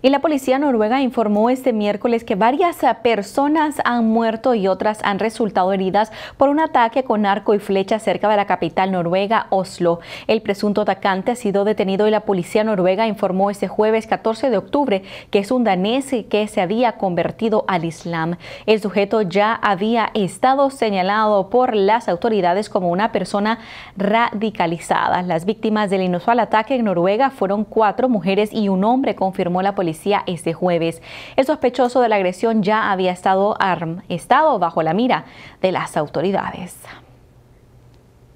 Y la policía noruega informó este miércoles que varias eh, personas han muerto y otras han resultado heridas por un ataque con arco y flecha cerca de la capital noruega, Oslo. El presunto atacante ha sido detenido y la policía noruega informó este jueves 14 de octubre que es un danés que se había convertido al Islam. El sujeto ya había estado señalado por las autoridades como una persona radicalizada. Las víctimas del inusual ataque en Noruega fueron cuatro mujeres y un hombre, confirmó la policía este jueves. El sospechoso de la agresión ya había estado, arm, estado bajo la mira de las autoridades.